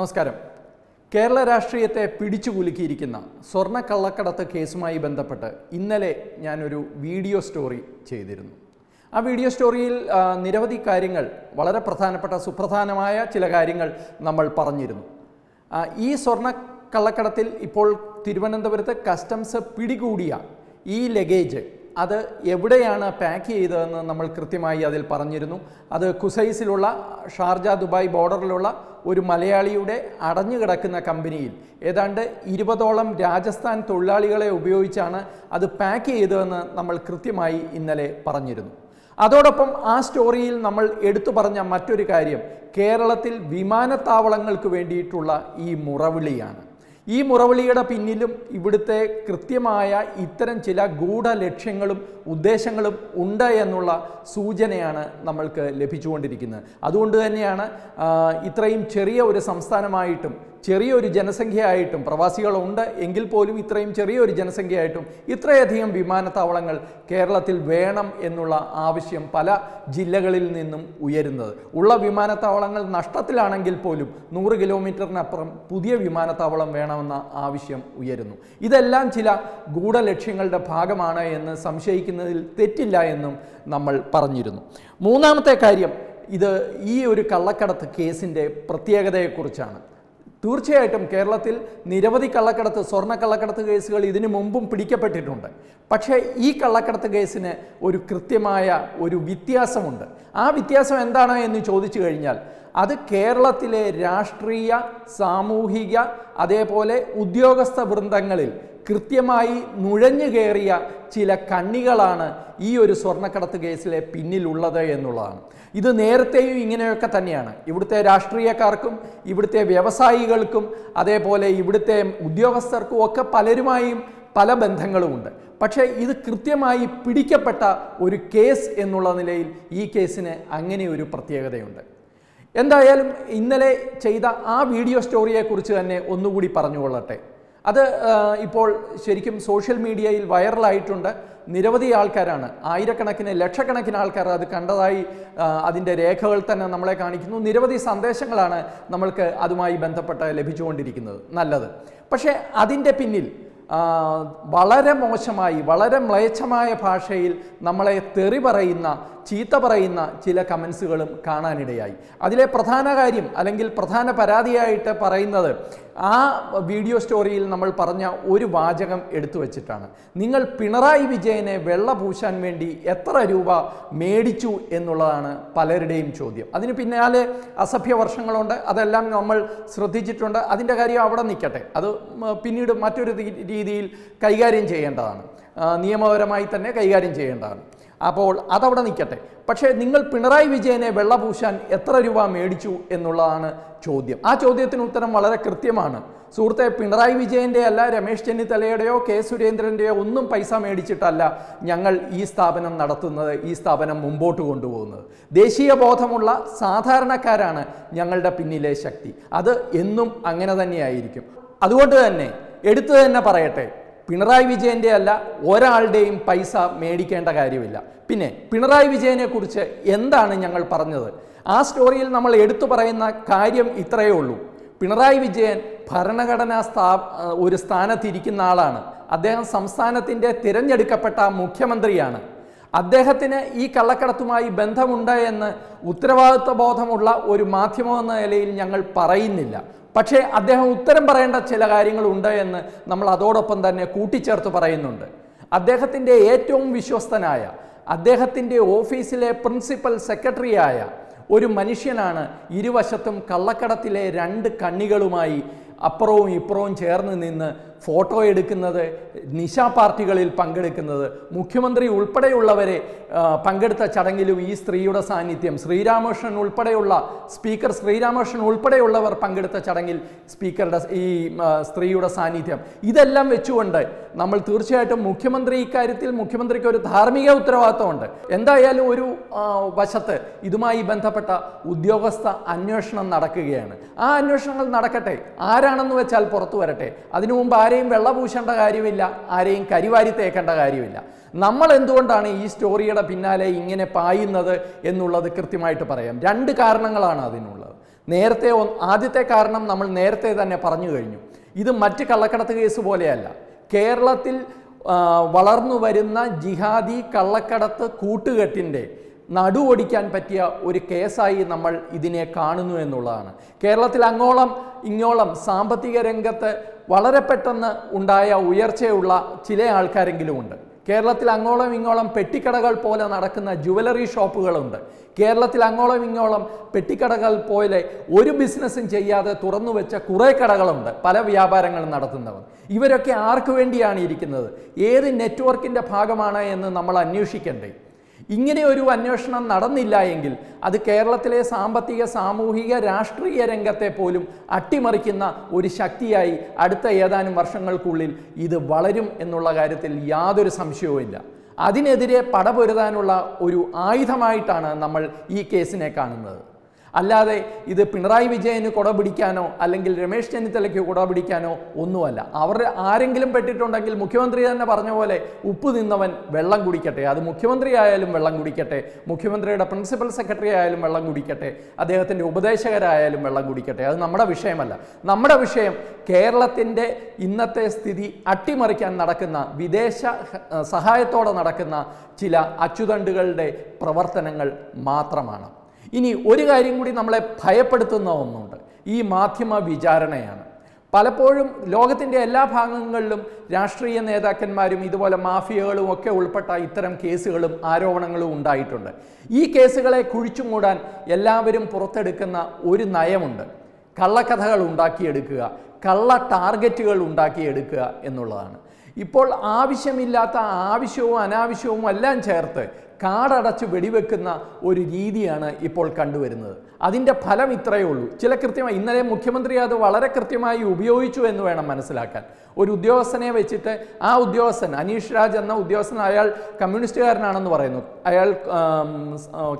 നമസ്കാരം കേരള രാഷ്ട്രീയത്തെ പിടിച്ചുകുലുക്കിയിരിക്കുന്ന സ്വർണ്ണ കള്ളക്കടത്ത് കേസുമായി ബന്ധപ്പെട്ട് ഇന്നലെ ഞാനൊരു വീഡിയോ സ്റ്റോറി ചെയ്തിരുന്നു ആ വീഡിയോ സ്റ്റോറിയിൽ നിരവധി കാര്യങ്ങൾ വളരെ പ്രധാനപ്പെട്ട സുപ്രധാനമായ ചില കാര്യങ്ങൾ നമ്മൾ പറഞ്ഞിരുന്നു ഈ സ്വർണ്ണ കള്ളക്കടത്തിൽ ഇപ്പോൾ തിരുവനന്തപുരത്ത് കസ്റ്റംസ് പിടികൂടിയ ഈ ലഗേജ് അത് എവിടെയാണ് പാക്ക് ചെയ്തതെന്ന് നമ്മൾ കൃത്യമായി അതിൽ പറഞ്ഞിരുന്നു അത് കുസൈസിലുള്ള ഷാർജ ദുബായ് ബോർഡറിലുള്ള ഒരു മലയാളിയുടെ അടഞ്ഞു കിടക്കുന്ന കമ്പനിയിൽ ഏതാണ്ട് ഇരുപതോളം രാജസ്ഥാൻ തൊഴിലാളികളെ ഉപയോഗിച്ചാണ് അത് പാക്ക് ചെയ്തതെന്ന് നമ്മൾ കൃത്യമായി ഇന്നലെ പറഞ്ഞിരുന്നു അതോടൊപ്പം ആ സ്റ്റോറിയിൽ നമ്മൾ എടുത്തു പറഞ്ഞ മറ്റൊരു കാര്യം കേരളത്തിൽ വിമാനത്താവളങ്ങൾക്ക് വേണ്ടിയിട്ടുള്ള ഈ മുറവിളിയാണ് ഈ മുറവിളിയുടെ പിന്നിലും ഇവിടുത്തെ കൃത്യമായ ഇത്തരം ചില ഗൂഢലക്ഷ്യങ്ങളും ഉദ്ദേശങ്ങളും ഉണ്ട് എന്നുള്ള സൂചനയാണ് നമ്മൾക്ക് ലഭിച്ചുകൊണ്ടിരിക്കുന്നത് അതുകൊണ്ട് തന്നെയാണ് ഇത്രയും ചെറിയ ഒരു സംസ്ഥാനമായിട്ടും ചെറിയൊരു ജനസംഖ്യയായിട്ടും പ്രവാസികളുണ്ട് എങ്കിൽ പോലും ഇത്രയും ചെറിയൊരു ജനസംഖ്യയായിട്ടും ഇത്രയധികം വിമാനത്താവളങ്ങൾ കേരളത്തിൽ വേണം എന്നുള്ള ആവശ്യം പല ജില്ലകളിൽ നിന്നും ഉയരുന്നത് ഉള്ള വിമാനത്താവളങ്ങൾ നഷ്ടത്തിലാണെങ്കിൽ പോലും നൂറ് കിലോമീറ്ററിനപ്പുറം പുതിയ വിമാനത്താവളം വേണമെന്ന ആവശ്യം ഉയരുന്നു ഇതെല്ലാം ചില ഗൂഢലക്ഷ്യങ്ങളുടെ ഭാഗമാണ് എന്ന് സംശയിക്കുന്നതിൽ തെറ്റില്ല എന്നും നമ്മൾ പറഞ്ഞിരുന്നു മൂന്നാമത്തെ കാര്യം ഇത് ഈ ഒരു കള്ളക്കടത്ത് കേസിൻ്റെ പ്രത്യേകതയെക്കുറിച്ചാണ് തീർച്ചയായിട്ടും കേരളത്തിൽ നിരവധി കള്ളക്കടത്ത് സ്വർണ്ണ കള്ളക്കടത്ത് കേസുകൾ ഇതിനു മുമ്പും പിടിക്കപ്പെട്ടിട്ടുണ്ട് പക്ഷേ ഈ കള്ളക്കടത്ത് കേസിന് ഒരു കൃത്യമായ ഒരു വ്യത്യാസമുണ്ട് ആ വ്യത്യാസം എന്താണ് എന്ന് ചോദിച്ചു കഴിഞ്ഞാൽ അത് കേരളത്തിലെ രാഷ്ട്രീയ സാമൂഹിക അതേപോലെ ഉദ്യോഗസ്ഥ വൃന്ദങ്ങളിൽ കൃത്യമായി നുഴഞ്ഞു കയറിയ ചില കണ്ണികളാണ് ഈ ഒരു സ്വർണ്ണക്കടത്ത് കേസിലെ പിന്നിലുള്ളത് എന്നുള്ളതാണ് ഇത് നേരത്തെയും ഇങ്ങനെയൊക്കെ തന്നെയാണ് ഇവിടുത്തെ രാഷ്ട്രീയക്കാർക്കും ഇവിടുത്തെ വ്യവസായികൾക്കും അതേപോലെ ഇവിടുത്തെ ഉദ്യോഗസ്ഥർക്കും ഒക്കെ പലരുമായും പല ബന്ധങ്ങളുമുണ്ട് പക്ഷേ ഇത് കൃത്യമായി പിടിക്കപ്പെട്ട ഒരു കേസ് എന്നുള്ള നിലയിൽ ഈ കേസിന് അങ്ങനെ ഒരു പ്രത്യേകതയുണ്ട് എന്തായാലും ഇന്നലെ ചെയ്ത ആ വീഡിയോ സ്റ്റോറിയെക്കുറിച്ച് തന്നെ ഒന്നുകൂടി പറഞ്ഞുകൊള്ളട്ടെ അത് ഇപ്പോൾ ശരിക്കും സോഷ്യൽ മീഡിയയിൽ വൈറലായിട്ടുണ്ട് നിരവധി ആൾക്കാരാണ് ആയിരക്കണക്കിന് ലക്ഷക്കണക്കിന് ആൾക്കാർ അത് കണ്ടതായി അതിൻ്റെ രേഖകൾ തന്നെ നമ്മളെ കാണിക്കുന്നു നിരവധി സന്ദേശങ്ങളാണ് നമ്മൾക്ക് അതുമായി ബന്ധപ്പെട്ട് ലഭിച്ചുകൊണ്ടിരിക്കുന്നത് നല്ലത് പക്ഷേ അതിൻ്റെ പിന്നിൽ വളരെ മോശമായി വളരെ മ്ലേച്ഛമായ ഭാഷയിൽ നമ്മളെ തെറി പറയുന്ന ചീത്ത പറയുന്ന ചില കമൻസുകളും കാണാനിടയായി അതിലെ പ്രധാന കാര്യം അല്ലെങ്കിൽ പ്രധാന പരാതിയായിട്ട് പറയുന്നത് ആ വീഡിയോ സ്റ്റോറിയിൽ നമ്മൾ പറഞ്ഞ ഒരു വാചകം എടുത്തു വച്ചിട്ടാണ് നിങ്ങൾ പിണറായി വിജയനെ വെള്ള പൂശാൻ വേണ്ടി എത്ര രൂപ മേടിച്ചു എന്നുള്ളതാണ് പലരുടെയും ചോദ്യം അതിന് പിന്നാലെ അസഭ്യ വർഷങ്ങളുണ്ട് അതെല്ലാം നമ്മൾ ശ്രദ്ധിച്ചിട്ടുണ്ട് അതിൻ്റെ കാര്യം അവിടെ നിൽക്കട്ടെ അത് പിന്നീട് മറ്റൊരു രീതിയിൽ കൈകാര്യം ചെയ്യേണ്ടതാണ് നിയമപരമായി തന്നെ കൈകാര്യം ചെയ്യേണ്ടതാണ് അപ്പോൾ അതവിടെ നിൽക്കട്ടെ പക്ഷേ നിങ്ങൾ പിണറായി വിജയനെ വെള്ളപൂശാൻ എത്ര രൂപ മേടിച്ചു എന്നുള്ളതാണ് ചോദ്യം ആ ചോദ്യത്തിന് ഉത്തരം വളരെ കൃത്യമാണ് സുഹൃത്തെ പിണറായി വിജയൻ്റെ അല്ല രമേശ് ചെന്നിത്തലയുടെയോ കെ സുരേന്ദ്രൻ്റെയോ ഒന്നും പൈസ മേടിച്ചിട്ടല്ല ഞങ്ങൾ ഈ സ്ഥാപനം നടത്തുന്നത് ഈ സ്ഥാപനം മുമ്പോട്ട് കൊണ്ടുപോകുന്നത് ദേശീയ ബോധമുള്ള സാധാരണക്കാരാണ് ഞങ്ങളുടെ പിന്നിലെ ശക്തി അത് എന്നും അങ്ങനെ തന്നെയായിരിക്കും അതുകൊണ്ട് തന്നെ എടുത്തു തന്നെ പറയട്ടെ പിണറായി വിജയൻ്റെ അല്ല ഒരാളുടെയും പൈസ മേടിക്കേണ്ട കാര്യമില്ല പിന്നെ പിണറായി വിജയനെ കുറിച്ച് എന്താണ് ഞങ്ങൾ പറഞ്ഞത് ആ സ്റ്റോറിയിൽ നമ്മൾ എടുത്തു പറയുന്ന കാര്യം ഇത്രയേ ഉള്ളൂ പിണറായി വിജയൻ ഭരണഘടനാ സ്ഥാ ഒരു സ്ഥാനത്തിരിക്കുന്ന ആളാണ് അദ്ദേഹം സംസ്ഥാനത്തിൻ്റെ തിരഞ്ഞെടുക്കപ്പെട്ട മുഖ്യമന്ത്രിയാണ് അദ്ദേഹത്തിന് ഈ കള്ളക്കടത്തുമായി ബന്ധമുണ്ട് എന്ന് ഉത്തരവാദിത്വ ബോധമുള്ള ഒരു മാധ്യമമെന്ന നിലയിൽ ഞങ്ങൾ പറയുന്നില്ല പക്ഷേ അദ്ദേഹം ഉത്തരം പറയേണ്ട ചില കാര്യങ്ങളുണ്ട് എന്ന് നമ്മൾ അതോടൊപ്പം തന്നെ കൂട്ടിച്ചേർത്ത് പറയുന്നുണ്ട് അദ്ദേഹത്തിൻ്റെ ഏറ്റവും വിശ്വസ്തനായ അദ്ദേഹത്തിൻ്റെ ഓഫീസിലെ പ്രിൻസിപ്പൽ സെക്രട്ടറിയായ ഒരു മനുഷ്യനാണ് ഇരുവശത്തും കള്ളക്കടത്തിലെ രണ്ട് കണ്ണികളുമായി അപ്പുറവും ഇപ്പുറവും ചേർന്ന് നിന്ന് ഫോട്ടോ എടുക്കുന്നത് നിശ പാർട്ടികളിൽ പങ്കെടുക്കുന്നത് മുഖ്യമന്ത്രി ഉൾപ്പെടെയുള്ളവരെ പങ്കെടുത്ത ചടങ്ങിലും ഈ സ്ത്രീയുടെ സാന്നിധ്യം ശ്രീരാമകൃഷ്ണൻ ഉൾപ്പെടെയുള്ള സ്പീക്കർ ശ്രീരാമകൃഷ്ണൻ ഉൾപ്പെടെയുള്ളവർ പങ്കെടുത്ത ചടങ്ങിൽ സ്പീക്കറുടെ ഈ സ്ത്രീയുടെ സാന്നിധ്യം ഇതെല്ലാം വെച്ചുകൊണ്ട് നമ്മൾ തീർച്ചയായിട്ടും മുഖ്യമന്ത്രി ഇക്കാര്യത്തിൽ മുഖ്യമന്ത്രിക്ക് ഒരു ധാർമ്മിക ഉത്തരവാദിത്തമുണ്ട് എന്തായാലും ഒരു വശത്ത് ഇതുമായി ബന്ധപ്പെട്ട ഉദ്യോഗസ്ഥ അന്വേഷണം നടക്കുകയാണ് ആ അന്വേഷണങ്ങൾ നടക്കട്ടെ ആരാണെന്ന് വെച്ചാൽ പുറത്തു വരട്ടെ അതിനു മുമ്പ് ആരെയും വെള്ള പൂശേണ്ട കാര്യമില്ല ആരെയും കരിവാരി തേക്കേണ്ട കാര്യമില്ല നമ്മൾ എന്തുകൊണ്ടാണ് ഈ സ്റ്റോറിയുടെ പിന്നാലെ ഇങ്ങനെ പായുന്നത് എന്നുള്ളത് കൃത്യമായിട്ട് പറയാം രണ്ട് കാരണങ്ങളാണ് അതിനുള്ളത് നേരത്തെ ആദ്യത്തെ കാരണം നമ്മൾ നേരത്തെ തന്നെ പറഞ്ഞു കഴിഞ്ഞു ഇത് മറ്റ് കള്ളക്കടത്ത് കേസ് പോലെയല്ല കേരളത്തിൽ വളർന്നു വരുന്ന ജിഹാദി കള്ളക്കടത്ത് കൂട്ടുകെട്ടിൻ്റെ നടുവടിക്കാൻ പറ്റിയ ഒരു കേസായി നമ്മൾ ഇതിനെ കാണുന്നു എന്നുള്ളതാണ് കേരളത്തിൽ അങ്ങോളം ഇങ്ങോളം സാമ്പത്തിക രംഗത്ത് വളരെ പെട്ടെന്ന് ഉണ്ടായ ഉയർച്ചയുള്ള ചില ആൾക്കാരെങ്കിലുമുണ്ട് കേരളത്തിൽ അങ്ങോളം ഇങ്ങോളം പെട്ടിക്കടകൾ പോലെ നടക്കുന്ന ജുവലറി ഷോപ്പുകളുണ്ട് കേരളത്തിൽ അങ്ങോളം ഇങ്ങോളം പെട്ടിക്കടകൾ പോലെ ഒരു ബിസിനസ്സും ചെയ്യാതെ തുറന്നു വെച്ച കുറേ കടകളുണ്ട് പല വ്യാപാരങ്ങളും നടത്തുന്നവർ ഇവരൊക്കെ ആർക്കു വേണ്ടിയാണ് ഇരിക്കുന്നത് ഏത് നെറ്റ്വർക്കിൻ്റെ ഭാഗമാണ് എന്ന് നമ്മൾ അന്വേഷിക്കണ്ടേ ഇങ്ങനെ ഒരു അന്വേഷണം നടന്നില്ല എങ്കിൽ അത് കേരളത്തിലെ സാമ്പത്തിക സാമൂഹിക രാഷ്ട്രീയ രംഗത്തെ പോലും അട്ടിമറിക്കുന്ന ഒരു ശക്തിയായി അടുത്ത ഏതാനും വർഷങ്ങൾക്കുള്ളിൽ ഇത് വളരും എന്നുള്ള കാര്യത്തിൽ യാതൊരു സംശയവുമില്ല അതിനെതിരെ പടപൊരുതാനുള്ള ഒരു ആയുധമായിട്ടാണ് നമ്മൾ ഈ കേസിനെ കാണുന്നത് അല്ലാതെ ഇത് പിണറായി വിജയന് കുട പിടിക്കാനോ അല്ലെങ്കിൽ രമേശ് ചെന്നിത്തലയ്ക്ക് കുട പിടിക്കാനോ ഒന്നുമല്ല അവർ ആരെങ്കിലും പെട്ടിട്ടുണ്ടെങ്കിൽ മുഖ്യമന്ത്രി തന്നെ പറഞ്ഞ പോലെ ഉപ്പ് നിന്നവൻ വെള്ളം കുടിക്കട്ടെ അത് മുഖ്യമന്ത്രി ആയാലും വെള്ളം കുടിക്കട്ടെ മുഖ്യമന്ത്രിയുടെ പ്രിൻസിപ്പൽ സെക്രട്ടറി ആയാലും വെള്ളം കുടിക്കട്ടെ അദ്ദേഹത്തിൻ്റെ ഉപദേശകരായാലും വെള്ളം കുടിക്കട്ടെ അത് നമ്മുടെ വിഷയമല്ല നമ്മുടെ വിഷയം കേരളത്തിൻ്റെ ഇന്നത്തെ സ്ഥിതി അട്ടിമറിക്കാൻ നടക്കുന്ന വിദേശ സഹായത്തോടെ നടക്കുന്ന ചില അച്ചുതണ്ടുകളുടെ പ്രവർത്തനങ്ങൾ മാത്രമാണ് ഇനി ഒരു കാര്യം കൂടി നമ്മളെ ഭയപ്പെടുത്തുന്ന ഒന്നുണ്ട് ഈ മാധ്യമ വിചാരണയാണ് പലപ്പോഴും ലോകത്തിൻ്റെ എല്ലാ ഭാഗങ്ങളിലും രാഷ്ട്രീയ നേതാക്കന്മാരും ഇതുപോലെ മാഫിയകളും ഒക്കെ ഉൾപ്പെട്ട ഇത്തരം കേസുകളും ആരോപണങ്ങളും ഉണ്ടായിട്ടുണ്ട് ഈ കേസുകളെ കുഴിച്ചുമൂടാൻ എല്ലാവരും പുറത്തെടുക്കുന്ന ഒരു നയമുണ്ട് കള്ളക്കഥകൾ ഉണ്ടാക്കിയെടുക്കുക കള്ള ടാർഗറ്റുകൾ ഉണ്ടാക്കിയെടുക്കുക എന്നുള്ളതാണ് ഇപ്പോൾ ആവശ്യമില്ലാത്ത ആവശ്യവും അനാവശ്യവും എല്ലാം ചേർത്ത് കാടടച്ച് വെടിവെക്കുന്ന ഒരു രീതിയാണ് ഇപ്പോൾ കണ്ടുവരുന്നത് അതിൻ്റെ ഫലം ഇത്രയേ ഉള്ളൂ ചില കൃത്യമായി ഇന്നലെ മുഖ്യമന്ത്രി അത് വളരെ കൃത്യമായി ഉപയോഗിച്ചു എന്ന് വേണം മനസ്സിലാക്കാൻ ഒരു ഉദ്യോഗസ്ഥനെ വെച്ചിട്ട് ആ ഉദ്യോഗസ്ഥൻ അനീഷ് രാജ് എന്ന ഉദ്യോഗസ്ഥൻ അയാൾ കമ്മ്യൂണിസ്റ്റുകാരനാണെന്ന് പറയുന്നു അയാൾ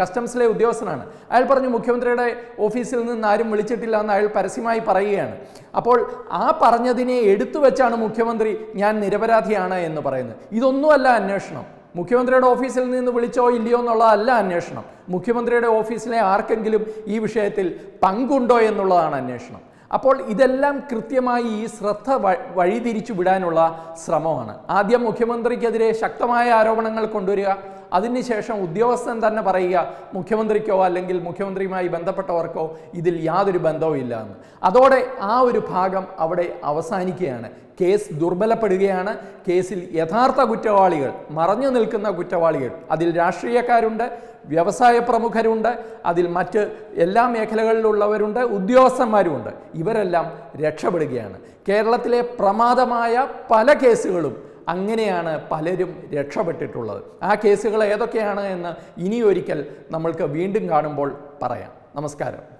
കസ്റ്റംസിലെ ഉദ്യോഗസ്ഥനാണ് അയാൾ പറഞ്ഞു മുഖ്യമന്ത്രിയുടെ ഓഫീസിൽ നിന്ന് ആരും വിളിച്ചിട്ടില്ല എന്ന് അയാൾ പരസ്യമായി പറയുകയാണ് അപ്പോൾ ആ പറഞ്ഞതിനെ എടുത്തു വെച്ചാണ് മുഖ്യമന്ത്രി ഞാൻ നിരപരാധിയാണ് എന്ന് പറയുന്നത് ഇതൊന്നുമല്ല അന്വേഷണം മുഖ്യമന്ത്രിയുടെ ഓഫീസിൽ നിന്ന് വിളിച്ചോ ഇല്ലയോ എന്നുള്ളതല്ല അന്വേഷണം മുഖ്യമന്ത്രിയുടെ ഓഫീസിലെ ആർക്കെങ്കിലും ഈ വിഷയത്തിൽ പങ്കുണ്ടോ എന്നുള്ളതാണ് അന്വേഷണം അപ്പോൾ ഇതെല്ലാം കൃത്യമായി ഈ ശ്രദ്ധ വഴിതിരിച്ചു വിടാനുള്ള ശ്രമമാണ് ആദ്യം മുഖ്യമന്ത്രിക്കെതിരെ ശക്തമായ ആരോപണങ്ങൾ കൊണ്ടുവരിക അതിനുശേഷം ഉദ്യോഗസ്ഥൻ തന്നെ പറയുക മുഖ്യമന്ത്രിക്കോ അല്ലെങ്കിൽ മുഖ്യമന്ത്രിയുമായി ബന്ധപ്പെട്ടവർക്കോ ഇതിൽ യാതൊരു ബന്ധവും ഇല്ല എന്ന് അതോടെ ആ ഒരു ഭാഗം അവിടെ അവസാനിക്കുകയാണ് കേസ് ദുർബലപ്പെടുകയാണ് കേസിൽ യഥാർത്ഥ കുറ്റവാളികൾ മറഞ്ഞു നിൽക്കുന്ന കുറ്റവാളികൾ അതിൽ രാഷ്ട്രീയക്കാരുണ്ട് വ്യവസായ പ്രമുഖരുണ്ട് അതിൽ മറ്റ് എല്ലാ മേഖലകളിലുള്ളവരുണ്ട് ഉദ്യോഗസ്ഥന്മാരുമുണ്ട് ഇവരെല്ലാം രക്ഷപ്പെടുകയാണ് കേരളത്തിലെ പ്രമാദമായ പല കേസുകളും അങ്ങനെയാണ് പലരും രക്ഷപ്പെട്ടിട്ടുള്ളത് ആ കേസുകൾ ഏതൊക്കെയാണ് എന്ന് ഇനിയൊരിക്കൽ നമ്മൾക്ക് വീണ്ടും കാണുമ്പോൾ പറയാം നമസ്കാരം